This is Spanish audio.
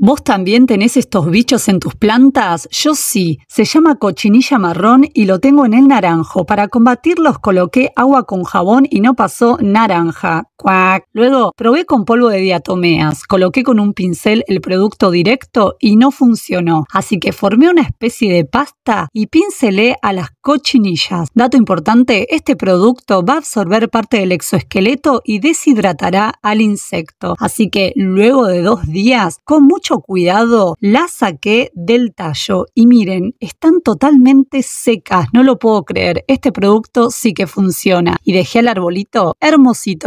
¿Vos también tenés estos bichos en tus plantas? Yo sí, se llama cochinilla marrón y lo tengo en el naranjo. Para combatirlos coloqué agua con jabón y no pasó naranja. Luego, probé con polvo de diatomeas, coloqué con un pincel el producto directo y no funcionó. Así que formé una especie de pasta y pincelé a las cochinillas. Dato importante, este producto va a absorber parte del exoesqueleto y deshidratará al insecto. Así que luego de dos días, con mucho cuidado, la saqué del tallo. Y miren, están totalmente secas, no lo puedo creer. Este producto sí que funciona. Y dejé el arbolito hermosito.